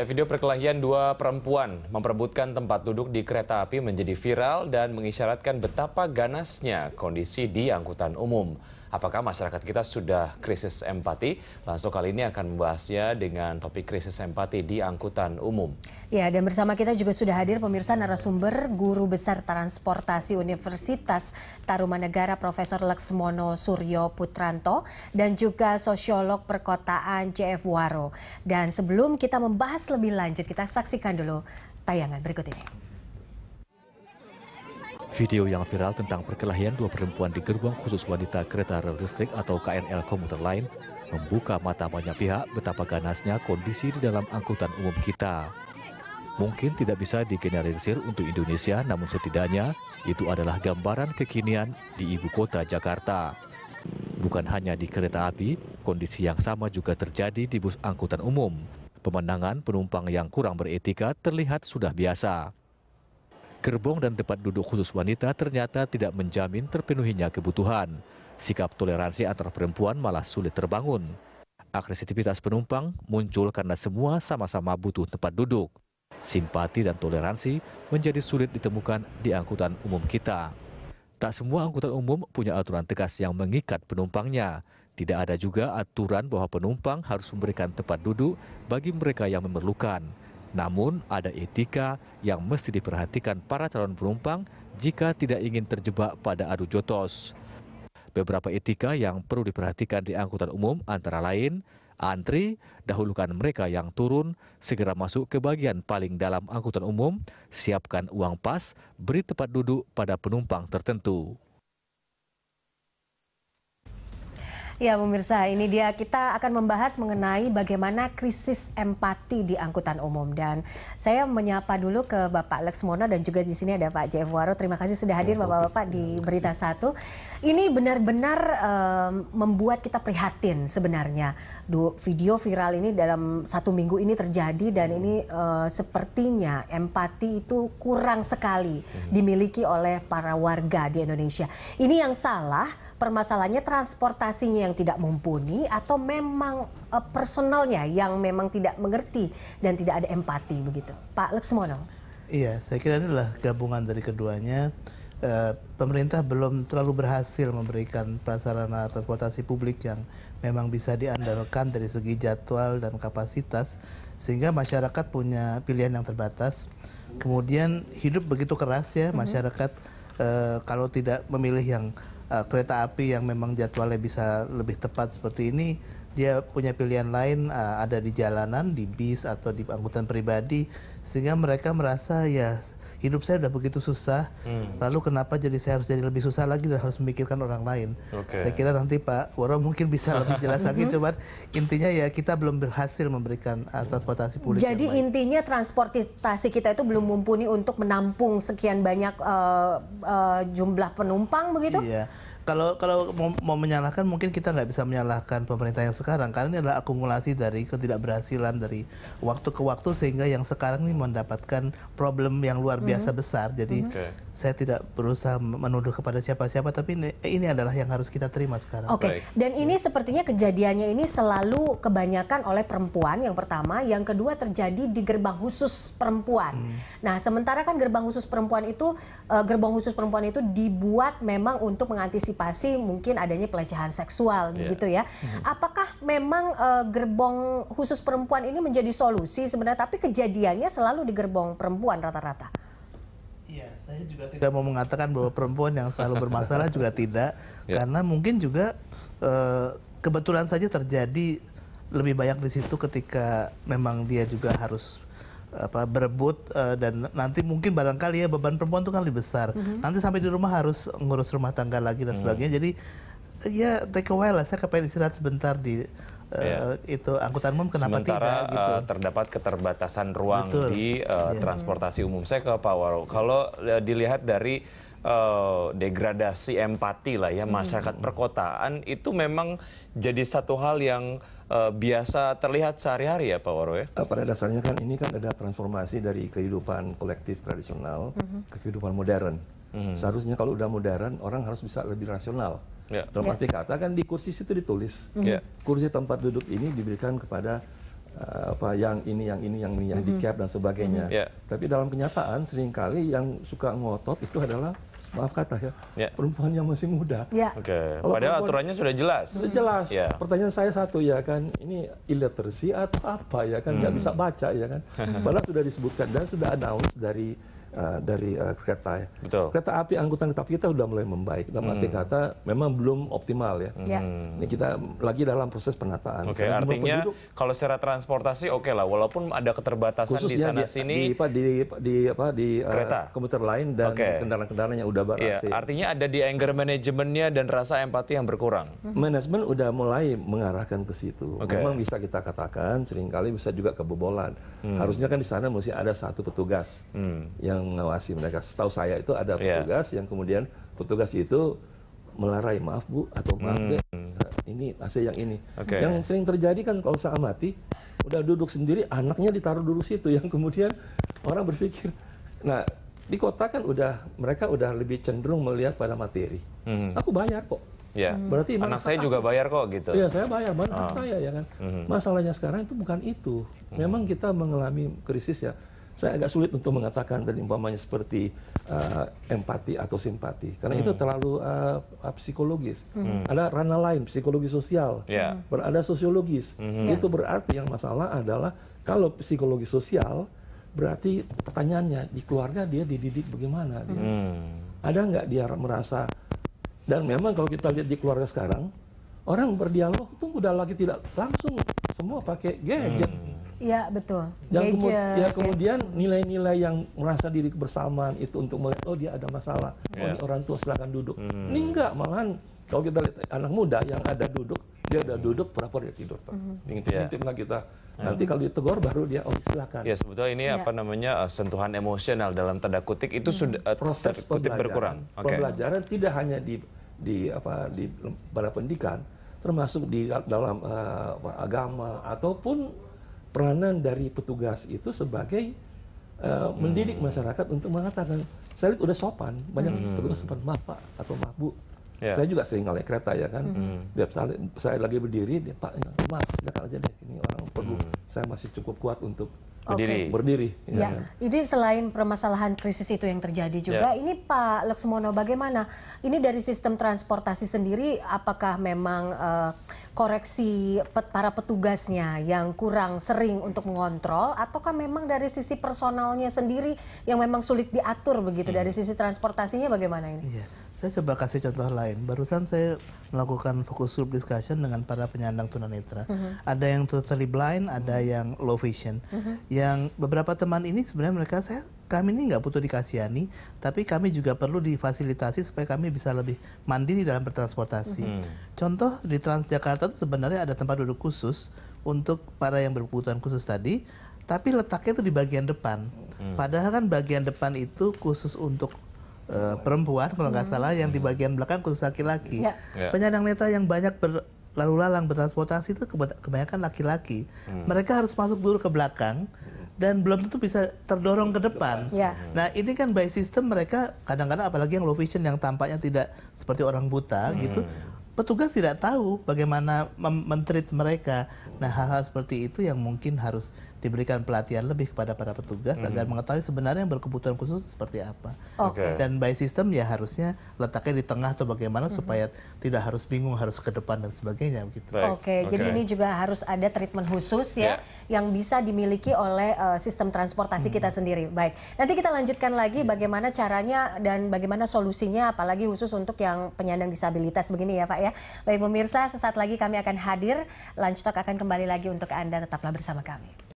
Ya, video perkelahian dua perempuan memperebutkan tempat duduk di kereta api menjadi viral dan mengisyaratkan betapa ganasnya kondisi di angkutan umum. Apakah masyarakat kita sudah krisis empati? Langsung kali ini akan membahasnya dengan topik krisis empati di angkutan umum. Ya, dan bersama kita juga sudah hadir pemirsa narasumber Guru Besar Transportasi Universitas Tarumanegara Profesor Laksmono Suryo Putranto dan juga sosiolog perkotaan JF Waro. Dan sebelum kita membahas lebih lanjut, kita saksikan dulu tayangan berikut ini. Video yang viral tentang perkelahian dua perempuan di gerbong khusus wanita kereta rel listrik atau KRL komuter lain membuka mata banyak pihak betapa ganasnya kondisi di dalam angkutan umum kita. Mungkin tidak bisa digeneralisir untuk Indonesia, namun setidaknya itu adalah gambaran kekinian di ibu kota Jakarta. Bukan hanya di kereta api, kondisi yang sama juga terjadi di bus angkutan umum. Pemandangan penumpang yang kurang beretika terlihat sudah biasa. Gerbong dan tempat duduk khusus wanita ternyata tidak menjamin terpenuhinya kebutuhan. Sikap toleransi antar perempuan malah sulit terbangun. Agresivitas penumpang muncul karena semua sama-sama butuh tempat duduk. Simpati dan toleransi menjadi sulit ditemukan di angkutan umum kita. Tak semua angkutan umum punya aturan tegas yang mengikat penumpangnya. Tidak ada juga aturan bahwa penumpang harus memberikan tempat duduk bagi mereka yang memerlukan. Namun, ada etika yang mesti diperhatikan para calon penumpang jika tidak ingin terjebak pada adu jotos. Beberapa etika yang perlu diperhatikan di angkutan umum antara lain, antri, dahulukan mereka yang turun, segera masuk ke bagian paling dalam angkutan umum, siapkan uang pas, beri tempat duduk pada penumpang tertentu. Ya pemirsa, ini dia kita akan membahas mengenai bagaimana krisis empati di angkutan umum dan saya menyapa dulu ke Bapak Lexmono dan juga di sini ada Pak Jeff Waro. Terima kasih sudah hadir ya, Bapak-bapak di Berita Satu. Ini benar-benar um, membuat kita prihatin sebenarnya. Du, video viral ini dalam satu minggu ini terjadi dan ini uh, sepertinya empati itu kurang sekali mhm. dimiliki oleh para warga di Indonesia. Ini yang salah, permasalahannya transportasinya yang yang tidak mumpuni atau memang uh, personalnya yang memang tidak mengerti dan tidak ada empati begitu. Pak Leksmono. Iya, saya kira ini adalah gabungan dari keduanya. Uh, pemerintah belum terlalu berhasil memberikan prasarana transportasi publik yang memang bisa diandalkan dari segi jadwal dan kapasitas sehingga masyarakat punya pilihan yang terbatas. Kemudian hidup begitu keras ya mhm. masyarakat uh, kalau tidak memilih yang uh, kereta api yang memang jadwalnya bisa lebih tepat seperti ini dia punya pilihan lain uh, ada di jalanan, di bis atau di angkutan pribadi sehingga mereka merasa ya hidup saya udah begitu susah, hmm. lalu kenapa jadi saya harus jadi lebih susah lagi dan harus memikirkan orang lain. Okay. Saya kira nanti Pak Woro mungkin bisa lebih jelas lagi, Coba intinya ya kita belum berhasil memberikan uh, transportasi publik. Jadi intinya transportasi kita itu belum mumpuni untuk menampung sekian banyak uh, uh, jumlah penumpang begitu? Iya kalau kalau mau, mau menyalahkan mungkin kita nggak bisa menyalahkan pemerintah yang sekarang karena ini adalah akumulasi dari ketidakberhasilan dari waktu ke waktu sehingga yang sekarang ini mendapatkan problem yang luar biasa mm -hmm. besar. Jadi okay mhm saya tidak berusaha menuduh kepada siapa-siapa tapi ini, ini adalah yang harus kita terima sekarang. Oke. Okay. Dan ini sepertinya kejadiannya ini selalu kebanyakan oleh perempuan yang pertama, yang kedua terjadi di gerbang khusus perempuan. Hmm. Nah, sementara kan gerbang khusus perempuan itu eh, gerbang khusus perempuan itu dibuat memang untuk mengantisipasi mungkin adanya pelecehan seksual yeah. Iya. gitu ya. Hmm. Apakah memang eh, gerbong khusus perempuan ini menjadi solusi sebenarnya tapi kejadiannya selalu di gerbong perempuan rata-rata? Iya, saya juga tidak mau mengatakan bahwa perempuan yang selalu bermasalah juga tidak, ya. karena mungkin juga e, kebetulan saja terjadi lebih banyak di situ ketika memang dia juga harus apa berebut uh, dan nanti mungkin barangkali ya beban perempuan itu kan lebih besar. Mm -hmm. Nanti sampai di rumah harus ngurus rumah tangga lagi dan mhm. sebagainya. Mm -hmm. Jadi ya take a while lah saya kepengen istirahat sebentar di yeah. Iya. itu angkutan umum kenapa Sementara, tidak eh, gitu. Uh, terdapat keterbatasan ruang Betul. di uh, eh, yeah. transportasi umum. Saya ke Pak Waro. Kalau uh, dilihat dari uh, degradasi empati lah ya hmm. masyarakat hmm. perkotaan itu memang jadi satu hal yang uh, biasa terlihat sehari-hari ya Pak Waro ya. Pada dasarnya kan ini kan ada transformasi dari kehidupan kolektif tradisional hmm. ke kehidupan modern. Hmm. Seharusnya kalau udah modern, orang harus bisa lebih rasional. Yeah. Dalam arti kata kan di kursi situ ditulis, hmm. yeah. kursi tempat duduk ini diberikan kepada uh, apa yang ini, yang ini, yang ini, yang mm -hmm. dan sebagainya. Hmm. yeah. Tapi dalam kenyataan seringkali yang suka ngotot itu adalah maaf kata ya, yeah. perempuan yang masih muda. Yeah. Oke. Okay. Padahal aturannya sudah jelas. Sudah jelas. Yeah. Pertanyaan saya satu ya kan, ini iliterasi atau apa ya kan, nggak hmm. bisa baca ya kan. Padahal sudah disebutkan dan sudah announce dari Eh, dari uh, kereta ya. Betul. Kereta api angkutan kereta api kita sudah mulai membaik. Dalam hmm. arti kata memang belum optimal ya. Hmm. Ya. Ini kita lagi dalam proses penataan. Oke, okay, artinya penduduk, kalau secara transportasi oke okay lah walaupun ada keterbatasan di sana di, sini di apa di, di apa di eh, kereta. Uh, komuter lain dan kendaraan-kendaraan yang udah iya, berhasil. Yeah, artinya ada di anger manajemennya dan rasa empati yang berkurang. Hmm. Manajemen udah mulai mengarahkan ke situ. Okay. Memang bisa kita katakan seringkali bisa juga kebobolan. Hmm. Harusnya kan di sana mesti ada satu petugas hmm. yang mengawasi mereka. Setahu saya itu ada iya. petugas yeah. yang kemudian petugas itu melarai maaf bu atau maaf hmm. deh ini AC yang ini. Okay. Yang sering terjadi kan kalau saya amati udah duduk sendiri anaknya ditaruh dulu situ yang kemudian orang berpikir. Nah di kota kan udah mereka udah lebih cenderung melihat pada materi. Hmm. Aku bayar kok. Ya. Berarti anak saya juga bayar kok gitu. Iya saya bayar, mana oh. saya ya kan. Hmm. Masalahnya sekarang itu bukan itu. Hmm. Memang kita mengalami krisis ya saya agak sulit untuk mengatakan tadi umpamanya seperti uh, empati atau simpati karena hmm. itu terlalu uh, psikologis. Hmm. Ada ranah lain psikologi sosial, yeah. berada sosiologis. Hmm. Itu berarti yang masalah adalah kalau psikologi sosial berarti pertanyaannya di keluarga dia dididik bagaimana dia? Hmm. Ada nggak dia merasa dan memang kalau kita lihat di keluarga sekarang orang berdialog tuh udah lagi tidak langsung semua pakai gadget. Hmm Iya betul. Yang Gadget, ya kemudian nilai-nilai yang merasa diri kebersamaan itu untuk melihat oh dia ada masalah, oh iya. ini orang tua silahkan duduk. Hmm. Ini enggak malahan kalau kita lihat anak muda yang ada duduk dia ada duduk pura-pura dia tidur tuh. Mm -hmm. Gitu ya. ngintip lah hmm. kita. Nanti kalau ditegur baru dia oh silakan. Ya sebetulnya ini ya. apa namanya eh, sentuhan emosional dalam tanda kutik itu hmm. sudah eh, proses kutip berkurang. Okay. Pembelajaran tidak hanya di di apa di pada pendidikan termasuk di dalam uh, agama ataupun peranan dari petugas itu sebagai uh, hmm. mendidik masyarakat untuk mengatakan saya lihat udah sopan banyak hmm. petugas sopan maaf pak atau maaf bu yeah. saya juga sering naik kereta ya kan hmm. Biar saya, saya lagi berdiri dia pak maaf silakan aja deh ini orang perlu hmm. saya masih cukup kuat untuk berdiri. Okay. Berdiri. Ya. ya. Ini selain permasalahan krisis itu yang terjadi juga, ya. ini Pak Leksmono bagaimana? Ini dari sistem transportasi sendiri, apakah memang uh, koreksi pet, para petugasnya yang kurang sering untuk mengontrol, ataukah memang dari sisi personalnya sendiri yang memang sulit diatur begitu? Hmm. Dari sisi transportasinya bagaimana ini? Ya. Saya coba kasih contoh lain. Barusan saya melakukan fokus group discussion dengan para penyandang tunanetra. Uh mhm. -huh. Ada yang totally blind, ada mhm. yang low vision. Uh mhm. -huh. Yang beberapa teman ini sebenarnya mereka saya kami ini nggak butuh dikasihani, tapi kami juga perlu difasilitasi supaya kami bisa lebih mandiri dalam bertransportasi. Uh -huh. Contoh di Transjakarta itu sebenarnya ada tempat duduk khusus untuk para yang berkebutuhan khusus tadi, tapi letaknya itu di bagian depan. Padahal kan bagian depan itu khusus untuk uh, perempuan kalau nggak hmm. salah yang di bagian belakang khusus laki-laki. yeah. Yeah. Penyandang netra yang banyak ber lalu lalang bertransportasi itu kebanyakan laki-laki. Hmm. Mereka harus masuk dulu ke belakang dan belum tentu bisa terdorong ke depan. Ya. Nah ini kan by system mereka kadang-kadang apalagi yang low vision yang tampaknya tidak seperti orang buta gitu, hmm. gitu, petugas tidak tahu bagaimana menteri mereka. Nah, hal-hal seperti itu yang mungkin harus diberikan pelatihan lebih kepada para petugas mm -hmm. agar mengetahui sebenarnya yang berkebutuhan khusus seperti apa. Okay. Dan by system ya harusnya letaknya di tengah atau bagaimana mm -hmm. supaya tidak harus bingung harus ke depan dan sebagainya gitu. Oke, okay. okay. jadi ini juga harus ada treatment khusus ya yeah. yang bisa dimiliki oleh uh, sistem transportasi mm -hmm. kita sendiri. Baik. Nanti kita lanjutkan lagi ya. bagaimana caranya dan bagaimana solusinya apalagi khusus untuk yang penyandang disabilitas begini ya, Pak ya. Ya. Baik pemirsa, sesaat lagi kami akan hadir. Lunch Talk akan kembali lagi untuk Anda. Tetaplah bersama kami.